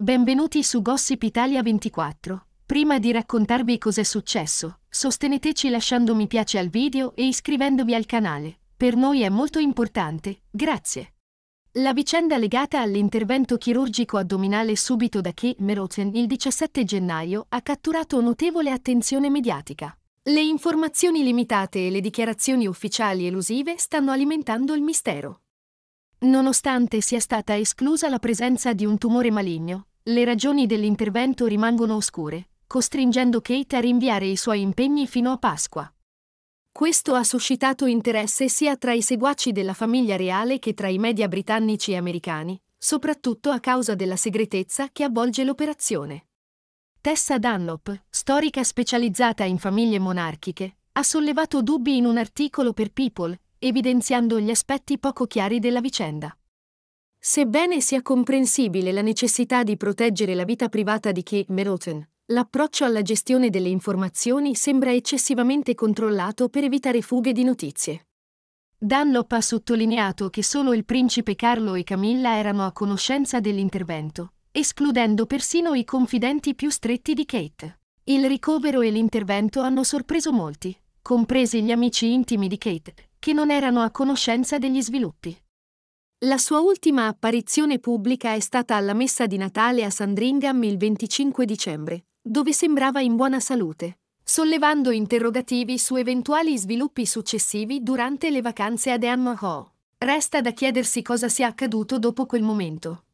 Benvenuti su Gossip Italia 24. Prima di raccontarvi cos'è successo, sosteneteci lasciando mi piace al video e iscrivendovi al canale. Per noi è molto importante, grazie. La vicenda legata all'intervento chirurgico addominale subito da Kate Meroten il 17 gennaio ha catturato notevole attenzione mediatica. Le informazioni limitate e le dichiarazioni ufficiali elusive stanno alimentando il mistero. Nonostante sia stata esclusa la presenza di un tumore maligno, le ragioni dell'intervento rimangono oscure, costringendo Kate a rinviare i suoi impegni fino a Pasqua. Questo ha suscitato interesse sia tra i seguaci della famiglia reale che tra i media britannici e americani, soprattutto a causa della segretezza che avvolge l'operazione. Tessa Dunlop, storica specializzata in famiglie monarchiche, ha sollevato dubbi in un articolo per People, evidenziando gli aspetti poco chiari della vicenda. Sebbene sia comprensibile la necessità di proteggere la vita privata di Kate Middleton, l'approccio alla gestione delle informazioni sembra eccessivamente controllato per evitare fughe di notizie. Dunlop ha sottolineato che solo il principe Carlo e Camilla erano a conoscenza dell'intervento, escludendo persino i confidenti più stretti di Kate. Il ricovero e l'intervento hanno sorpreso molti, compresi gli amici intimi di Kate, che non erano a conoscenza degli sviluppi. La sua ultima apparizione pubblica è stata alla messa di Natale a Sandringham il 25 dicembre, dove sembrava in buona salute, sollevando interrogativi su eventuali sviluppi successivi durante le vacanze ad Anne Hall. Resta da chiedersi cosa sia accaduto dopo quel momento.